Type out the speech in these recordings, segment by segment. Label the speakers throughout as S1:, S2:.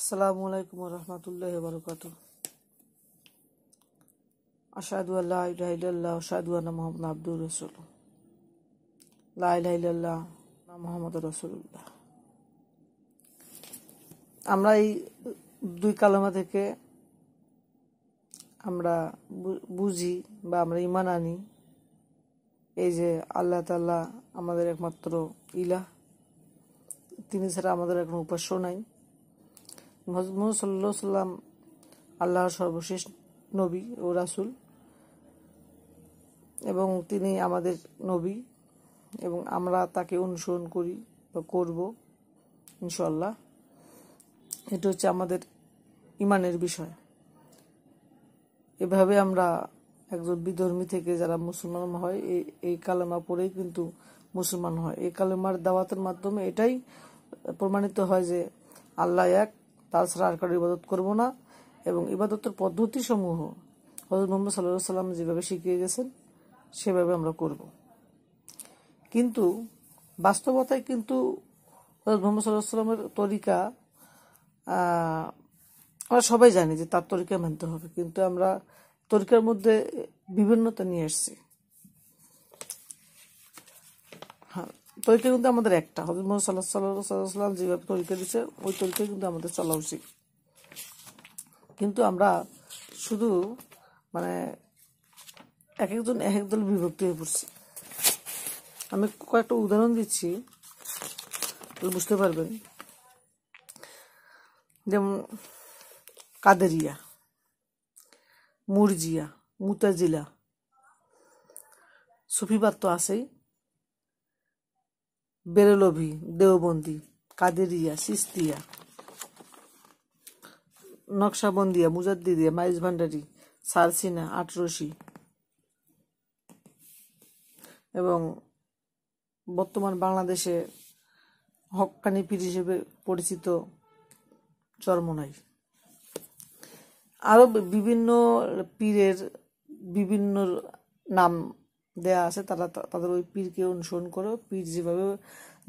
S1: আসসালামু আলাইকুম রহমতুল্লাহ বারকাত আসাদু আল্লাহ ইলাহিল্লাহ আসাদু আল্লাহ মোহাম্মদ আব্দুর রসুল লা ইলাহিল্লাহ মোহাম্মদ রসুল্লাহ আমরা এই দুই কালেমা থেকে আমরা বুঝি বা আমরা ইমান আনি এই যে আল্লাহ তাল্লাহ আমাদের একমাত্র ইলাহ তিনি ছাড়া আমাদের এখন উপাস্য নাই মজমুদ সাল্লাহ সাল্লাম আল্লাহর সর্বশেষ নবী ও রাসুল এবং তিনি আমাদের নবী এবং আমরা তাকে অনুসরণ করি বা করব ইনশাল্লাহ এটা হচ্ছে আমাদের ইমানের বিষয় এভাবে আমরা একজন বিধর্মী থেকে যারা মুসলমান হয় এই এই কালেমা পড়েই কিন্তু মুসলমান হয় এই কালেমার দাওয়াতের মাধ্যমে এটাই প্রমাণিত হয় যে আল্লাহ এক তাছাড়া আর কারোর ইবাদত করব না এবং ইবাদতের পদ্ধতিসমূহ হজরত মোহাম্মদ সাল্লাহ সাল্লাম যেভাবে শিখিয়ে গেছেন সেভাবে আমরা করব কিন্তু বাস্তবতায় কিন্তু হজরত মোহাম্মদ সাল্লাহ সাল্লামের তরিকা আমরা সবাই জানি যে তার তরিকা মানতে হবে কিন্তু আমরা তরিকার মধ্যে বিভিন্নতা নিয়ে আসছি তরিকা কিন্তু আমাদের একটা হবে মোহাম্মদ সাল্লাহ যেভাবে তরিকা দিচ্ছে ওই তরিকা কিন্তু আমাদের চলা উচিত কিন্তু আমরা শুধু মানে এক একজন এক দল বিভক্ত হয়ে পড়ছি আমি কয়েকটা উদাহরণ দিচ্ছি বুঝতে পারবেন যেমন কাদেরিয়া মুরজিয়া মুতাজিলা সুফিবাদ তো আছেই বেরেলভি দেওবন্দি কাদেরিয়া সিস্তিয়া নকশাবন্দিয়া মুজাদ্দিদিয়া মাইজ ভান্ডারি সারসিনা আটরসি এবং বর্তমান বাংলাদেশে হকানি পীর হিসেবে পরিচিত চর্মনাই আরও বিভিন্ন পীরের বিভিন্ন নাম দেয়া আছে তারা তাদের ওই পীরকে অনুসরণ করে পীর যেভাবে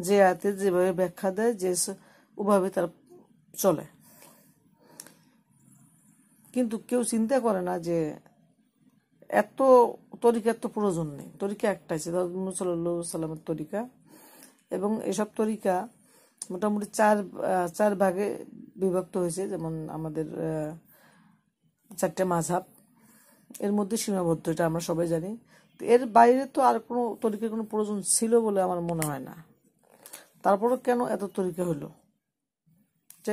S1: যে আয়াতে যেভাবে ব্যাখ্যা দেয় যে ওভাবে তারা চলে কিন্তু কেউ চিন্তা করে না যে এত তরিকার তো প্রয়োজন নেই তরিকা একটাই আছে সাল্লু সাল্লামের তরিকা এবং এসব তরিকা মোটামুটি চার চার ভাগে বিভক্ত হয়েছে যেমন আমাদের চারটে মাঝাব এর মধ্যে সীমাবদ্ধ এটা আমরা সবাই জানি এর বাইরে তো আর কোনো তরিকার কোনো প্রয়োজন ছিল বলে আমার মনে হয় না তারপরও কেন এত তরিকা হলো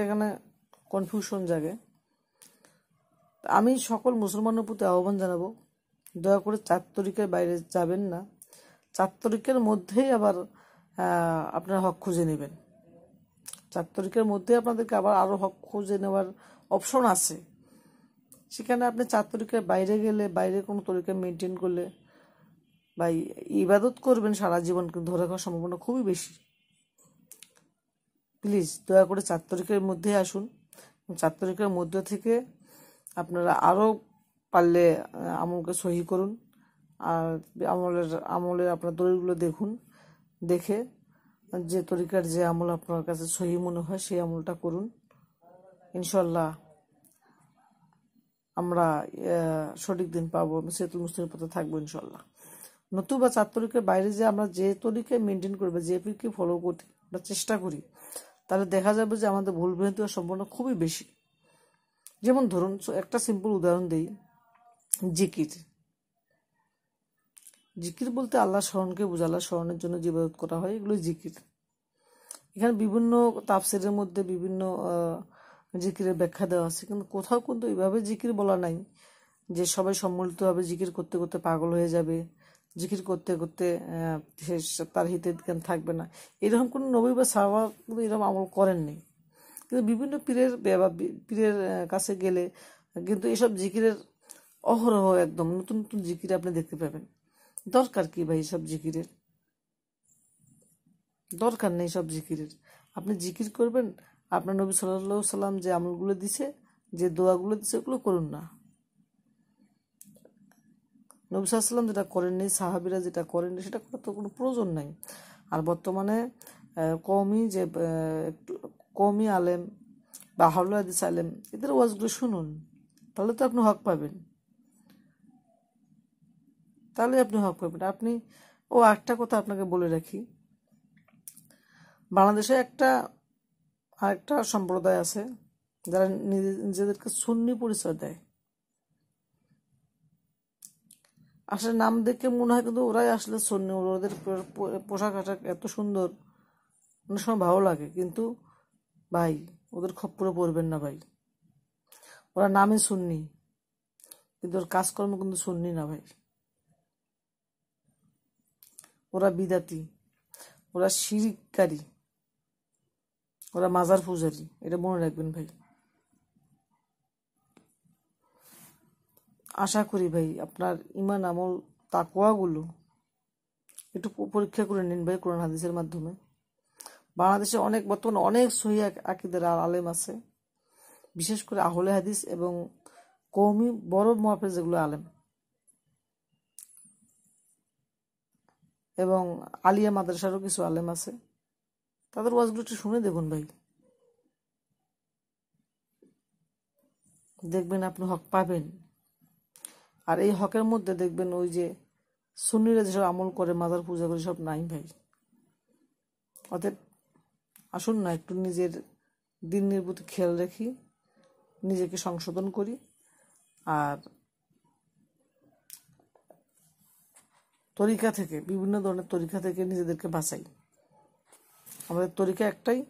S1: এখানে কনফিউশন জাগে আমি সকল মুসলমানের প্রতি আহ্বান জানাবো দয়া করে চার তরিকের বাইরে যাবেন না চার তরিকের মধ্যেই আবার আপনার হক খুঁজে নেবেন চার তরিকের মধ্যে আপনাদেরকে আবার আরও হক খুঁজে নেওয়ার অপশন আছে সেখানে আপনি চার তরিকের বাইরে গেলে বাইরে কোনো তরিকা মেনটেন করলে বা ইবাদত করবেন সারা জীবন কিন্তু ধরে রাখার সম্ভাবনা খুবই বেশি প্লিজ দয়া করে চার তারিখের মধ্যে আসুন চার তারিখের মধ্যে থেকে আপনারা আরও পারলে আমলকে সহি করুন আর আমলের আমলের আপনার দলিলগুলো দেখুন দেখে যে তরিকার যে আমল আপনার কাছে সহি মনে হয় সেই আমলটা করুন ইনশাল্লাহ আমরা সঠিক দিন পাবো সেতুল মুসলিমের পথে থাকবো ইনশাল্লাহ নতুবা চাঁদতলিকের বাইরে যে আমরা যে তরিকে মেনটেন করবে যে পিকে ফলো করতে আমরা চেষ্টা করি তাহলে দেখা যাবে যে আমাদের ভুল ভ্রান্তি সম্ভাবনা খুবই বেশি যেমন ধরুন একটা সিম্পল উদাহরণ দিই জিকির জিকির বলতে আল্লাহ স্মরণকে বোঝা আল্লাহ স্মরণের জন্য যে করা হয় এগুলো জিকির এখানে বিভিন্ন তাপসেরের মধ্যে বিভিন্ন জিকিরের ব্যাখ্যা দেওয়া আছে কিন্তু কোথাও কিন্তু এইভাবে জিকির বলা নাই যে সবাই সম্মিলিতভাবে জিকির করতে করতে পাগল হয়ে যাবে জিকির করতে করতে সে তার হিতে জ্ঞান থাকবে না এরকম কোনো নবী বা সাহাবা কোনো এরকম আমল করেননি কিন্তু বিভিন্ন পীরের বা পীরের কাছে গেলে কিন্তু এসব জিকিরের অহরহ একদম নতুন নতুন জিকির আপনি দেখতে পাবেন দরকার কি ভাই এসব জিকিরের দরকার নেই সব জিকিরের আপনি জিকির করবেন আপনার নবী সাল্লা সাল্লাম যে আমলগুলো দিছে যে দোয়াগুলো দিছে ওগুলো করুন না নবিসাল্লাম যেটা করেননি সাহাবিরা যেটা করেননি সেটা করার তো কোনো প্রয়োজন নাই আর বর্তমানে কমই যে একটু কমই আলেম বা হাউলাদিস আলেম এদের ওয়াজগুলো শুনুন তাহলে তো আপনি হক পাবেন তাহলে আপনি হক পাবেন আপনি ও একটা কথা আপনাকে বলে রাখি বাংলাদেশে একটা আরেকটা সম্প্রদায় আছে যারা নিজেদেরকে সুন্নি পরিচয় দেয় আসলে নাম দেখে মনে হয় কিন্তু ওরাই আসলে সন্নি ওদের পোশাক আশাক এত সুন্দর অনেক সময় ভালো লাগে কিন্তু ভাই ওদের খপ্পরে পড়বেন না ভাই ওরা নামে শুননি কিন্তু ওর কাজকর্ম কিন্তু শুননি না ভাই ওরা বিদাতি ওরা শিরিককারী ওরা মাজার ফুজারি এটা মনে রাখবেন ভাই আশা করি ভাই আপনার ইমান আমল তাকোয়াগুলো একটু পরীক্ষা করে নিন ভাই কোরআন হাদিসের মাধ্যমে বাংলাদেশে অনেক বর্তমানে অনেক সহি আকিদের আলেম আছে বিশেষ করে আহলে হাদিস এবং কৌমি বড় মহাফেজ যেগুলো আলেম এবং আলিয়া মাদ্রাসারও কিছু আলেম আছে তাদের ওয়াজগুলো একটু শুনে দেখুন ভাই দেখবেন আপনি হক পাবেন আর এই হকের মধ্যে দেখবেন ওই যে সুন্নিরা যেসব আমল করে মাদার পূজা করে সব নাই ভাই অতএব আসুন না একটু নিজের দিনের প্রতি খেয়াল রাখি নিজেকে সংশোধন করি আর তরিকা থেকে বিভিন্ন ধরনের তরিকা থেকে নিজেদেরকে বাঁচাই আমাদের তরিকা একটাই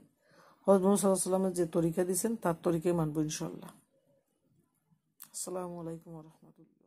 S1: হজমসাল্লামের যে তরিকা দিয়েছেন তার তরিকাই মানব ইনশাল্লাহ আসসালামু আলাইকুম রহমতুল্লাহ